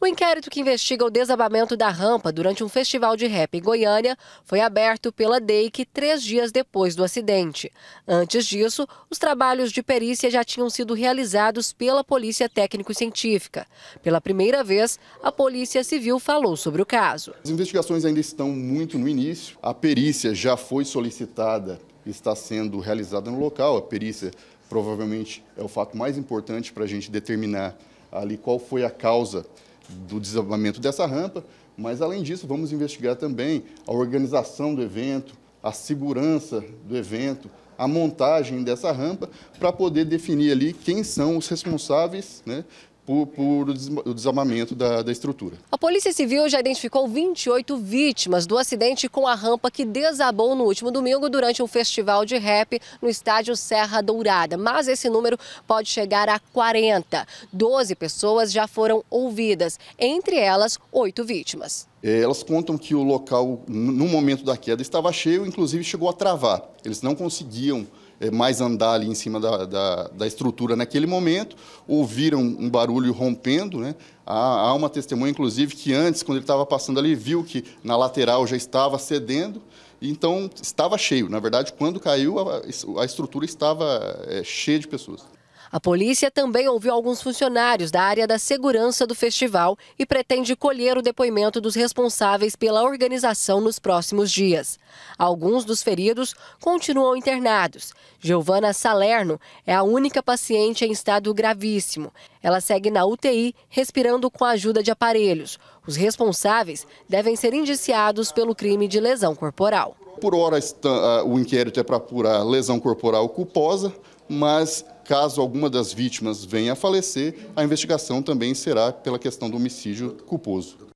O inquérito que investiga o desabamento da rampa durante um festival de rap em Goiânia foi aberto pela DEIC três dias depois do acidente. Antes disso, os trabalhos de perícia já tinham sido realizados pela Polícia Técnico-Científica. Pela primeira vez, a Polícia Civil falou sobre o caso. As investigações ainda estão muito no início. A perícia já foi solicitada, está sendo realizada no local. A perícia provavelmente é o fato mais importante para a gente determinar ali qual foi a causa do desabamento dessa rampa, mas além disso vamos investigar também a organização do evento, a segurança do evento, a montagem dessa rampa para poder definir ali quem são os responsáveis né, por, por o desamamento da, da estrutura. A Polícia Civil já identificou 28 vítimas do acidente com a rampa que desabou no último domingo durante um festival de rap no estádio Serra Dourada. Mas esse número pode chegar a 40. 12 pessoas já foram ouvidas, entre elas, oito vítimas. É, elas contam que o local, no momento da queda, estava cheio, inclusive chegou a travar. Eles não conseguiam é, mais andar ali em cima da, da, da, estrutura naquele momento, ouviram um barulho rompendo. Né? Há, há uma testemunha, inclusive, que antes, quando ele estava passando ali, viu que na lateral já estava cedendo, então estava cheio. Na verdade, quando caiu, a, a estrutura estava é, cheia de pessoas. A polícia também ouviu alguns funcionários da área da segurança do festival e pretende colher o depoimento dos responsáveis pela organização nos próximos dias. Alguns dos feridos continuam internados. Giovana Salerno é a única paciente em estado gravíssimo. Ela segue na UTI, respirando com a ajuda de aparelhos. Os responsáveis devem ser indiciados pelo crime de lesão corporal. Por hora, ah, o inquérito é para apurar lesão corporal culposa, mas Caso alguma das vítimas venha a falecer, a investigação também será pela questão do homicídio culposo.